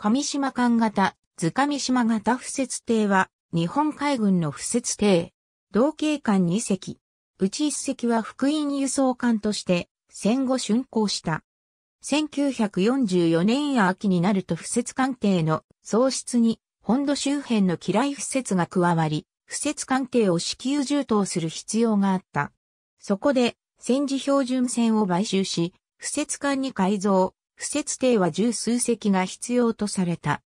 上島艦型、図上島型不設艇は、日本海軍の不設艇。同型艦2隻。うち1隻は福音輸送艦として、戦後竣工した。1944年秋になると不設艦艇の喪失に、本土周辺の機雷不設が加わり、不設艦艇を支給充当する必要があった。そこで、戦時標準船を買収し、不設艦に改造、不設定は十数隻が必要とされた。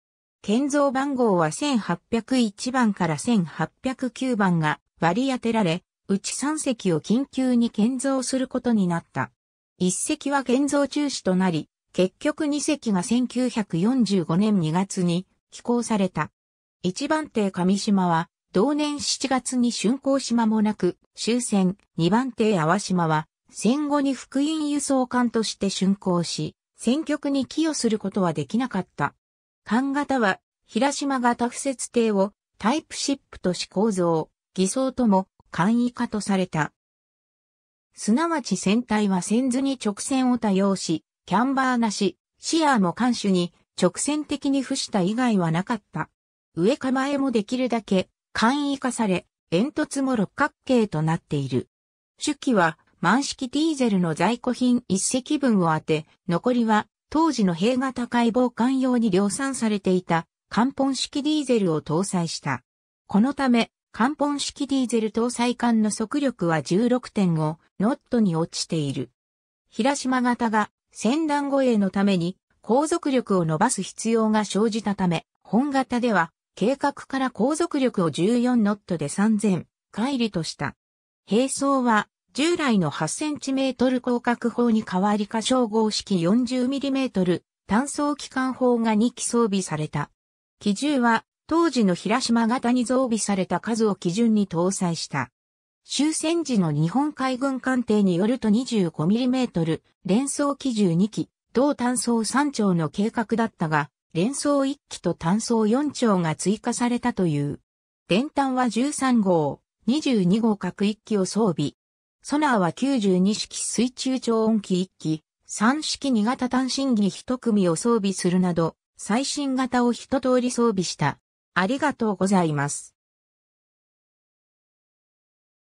建造番号は1801番から1809番が割り当てられ、うち3隻を緊急に建造することになった。1隻は建造中止となり、結局2隻が1945年2月に寄港された。1番艇上島は、同年7月に竣工島もなく、終戦、2番艇淡島は、戦後に福音輸送艦として竣工し、戦局に寄与することはできなかった。艦型は、平島型不設艇をタイプシップとし構造、偽装とも簡易化とされた。すなわち船体は線図に直線を多用し、キャンバーなし、シアーも艦首に直線的に付した以外はなかった。上構えもできるだけ簡易化され、煙突も六角形となっている。手記は満式ディーゼルの在庫品一隻分を当て、残りは当時の兵型解剖艦用に量産されていた艦本式ディーゼルを搭載した。このため、艦本式ディーゼル搭載艦の速力は16.5ノットに落ちている。平島型が先団護衛のために航続力を伸ばす必要が生じたため、本型では計画から航続力を14ノットで3000、海里とした。並走は従来の8トル広角砲に代わり過照合式4 0トル単装機関砲が2機装備された。機銃は当時の平島型に増備された数を基準に搭載した。終戦時の日本海軍艦艇によると 25mm 連装機銃2機、同単装3丁の計画だったが、連装1機と単装4丁が追加されたという。電端は13号、22号各1機を装備、ソナーは92式水中超音機1機、3式2型単身機1組を装備するなど、最新型を一通り装備した。ありがとうございます。